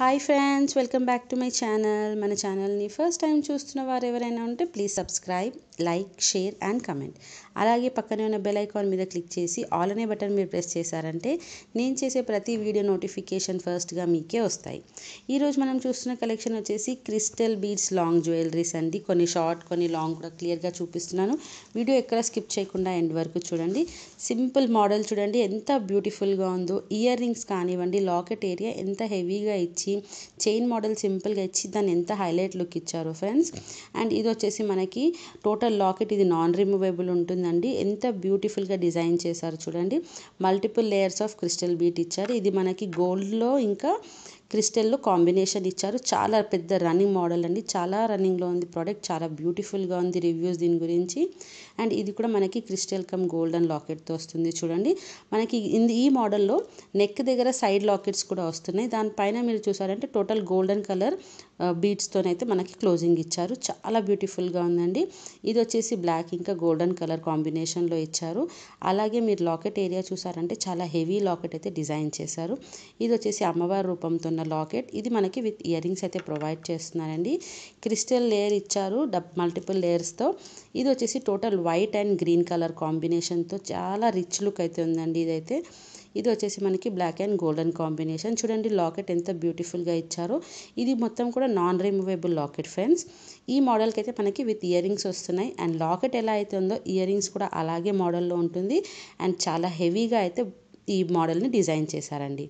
hi friends welcome back to my channel మన ఛానల్ని first time చూస్తున్న వారు ఎవరైనా ఉంటే please subscribe like share and comment అలాగే పక్కనే ఉన్న బెల్ ఐకాన్ మీద క్లిక్ చేసి ఆల్ అనే బటన్ మీరు ప్రెస్ చేశారంటే నేను చేసే ప్రతి వీడియో నోటిఫికేషన్ ఫస్ట్గా మీకే వస్తాయి ఈరోజు మనం చూస్తున్న కలెక్షన్ వచ్చేసి క్రిస్టల్ బీడ్స్ లాంగ్ జ్యువెలరీస్ అండి కొన్ని షార్ట్ కొన్ని లాంగ్ కూడా క్లియర్గా చూపిస్తున్నాను వీడియో ఎక్కడ స్కిప్ చేయకుండా ఎండ్ వరకు చూడండి సింపుల్ మోడల్ చూడండి ఎంత బ్యూటిఫుల్గా ఉందో ఇయర్ రింగ్స్ కానివ్వండి లాకెట్ ఏరియా ఎంత హెవీగా ఇచ్చి ఇచ్చి చైన్ మోడల్ సింపుల్గా ఇచ్చి దాన్ని ఎంత హైలైట్ లుక్ ఇచ్చారు ఫ్రెండ్స్ అండ్ ఇది వచ్చేసి మనకి టోటల్ లాకెట్ ఇది నాన్ రిమూవబుల్ ఉంటుందండి ఎంత బ్యూటిఫుల్గా డిజైన్ చేశారు చూడండి multiple layers of crystal bead ఇచ్చారు ఇది మనకి గోల్డ్లో ఇంకా క్రిస్టల్లో కాంబినేషన్ ఇచ్చారు చాలా పెద్ద రన్నింగ్ మోడల్ అండి చాలా రన్నింగ్లో ఉంది ప్రోడక్ట్ చాలా బ్యూటిఫుల్గా ఉంది రివ్యూస్ దీని గురించి అండ్ ఇది కూడా మనకి క్రిస్టల్ కమ్ గోల్డెన్ లాకెట్తో వస్తుంది చూడండి మనకి ఈ మోడల్లో నెక్ దగ్గర సైడ్ లాకెట్స్ కూడా వస్తున్నాయి దానిపైన మీరు చూసారంటే టోటల్ గోల్డెన్ కలర్ బీడ్స్తోనైతే మనకి క్లోజింగ్ ఇచ్చారు చాలా బ్యూటిఫుల్గా ఉందండి ఇది వచ్చేసి బ్లాక్ ఇంకా గోల్డెన్ కలర్ కాంబినేషన్లో ఇచ్చారు అలాగే మీరు లాకెట్ ఏరియా చూసారంటే చాలా హెవీ లాకెట్ అయితే డిజైన్ చేశారు ఇది వచ్చేసి అమ్మవారి రూపంతో ఉన్న లాకెట్ ఇది మనకి విత్ ఇయర్ రింగ్స్ అయితే ప్రొవైడ్ చేస్తున్నారండి క్రిస్టల్ లేయర్ ఇచ్చారు డబ్ మల్టిపుల్ లేయర్స్తో ఇది వచ్చేసి total white and green colour కాంబినేషన్తో చాలా రిచ్ లుక్ అయితే ఉందండి ఇదైతే ఇది వచ్చేసి మనకి బ్లాక్ అండ్ గోల్డెన్ కాంబినేషన్ చూడండి లాకెట్ ఎంత బ్యూటిఫుల్గా ఇచ్చారో ఇది మొత్తం కూడా నాన్ రిమూవేబుల్ లాకెట్ ఫ్రెండ్స్ ఈ మోడల్కి అయితే మనకి విత్ ఇయర్ రింగ్స్ వస్తున్నాయి అండ్ లాకెట్ ఎలా అయితే ఉందో ఇయర్ రింగ్స్ కూడా అలాగే మోడల్లో ఉంటుంది అండ్ చాలా హెవీగా అయితే ఈ మోడల్ని డిజైన్ చేశారండి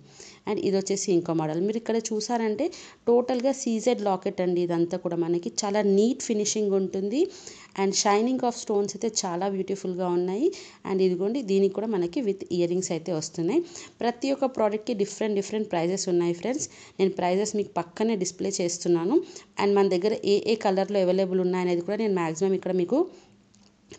అండ్ ఇది వచ్చేసి ఇంకో మోడల్ మీరు ఇక్కడ చూసారంటే టోటల్గా సీజెడ్ లాకెట్ అండి ఇదంతా కూడా మనకి చాలా నీట్ ఫినిషింగ్ ఉంటుంది అండ్ షైనింగ్ ఆఫ్ స్టోన్స్ అయితే చాలా బ్యూటిఫుల్గా ఉన్నాయి అండ్ ఇదిగోండి దీనికి కూడా మనకి విత్ ఇయరింగ్స్ అయితే వస్తున్నాయి ప్రతి ఒక్క ప్రోడక్ట్కి డిఫరెంట్ డిఫరెంట్ ప్రైజెస్ ఉన్నాయి ఫ్రెండ్స్ నేను ప్రైజెస్ మీకు పక్కనే డిస్ప్లే చేస్తున్నాను అండ్ మన దగ్గర ఏ ఏ కలర్లో అవైలబుల్ ఉన్నాయనేది కూడా నేను మ్యాక్సిమం ఇక్కడ మీకు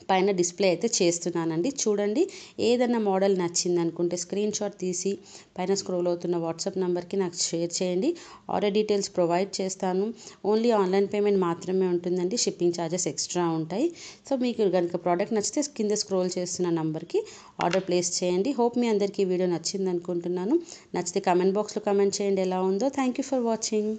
పైన డిస్ప్లే అయితే చేస్తున్నానండి చూడండి ఏదన్నా మోడల్ నచ్చింది అనుకుంటే స్క్రీన్ షాట్ తీసి పైన స్క్రోల్ అవుతున్న వాట్సాప్ నెంబర్కి నాకు షేర్ చేయండి ఆర్డర్ డీటెయిల్స్ ప్రొవైడ్ చేస్తాను ఓన్లీ ఆన్లైన్ పేమెంట్ మాత్రమే ఉంటుందండి షిప్పింగ్ ఛార్జెస్ ఎక్స్ట్రా ఉంటాయి సో మీకు కనుక ప్రోడక్ట్ నచ్చితే కింద స్క్రోల్ చేస్తున్న నెంబర్కి ఆర్డర్ ప్లేస్ చేయండి హోప్ మీ అందరికీ వీడియో నచ్చింది అనుకుంటున్నాను నచ్చితే కమెంట్ బాక్స్లో కమెంట్ చేయండి ఎలా ఉందో థ్యాంక్ యూ ఫర్ వాచింగ్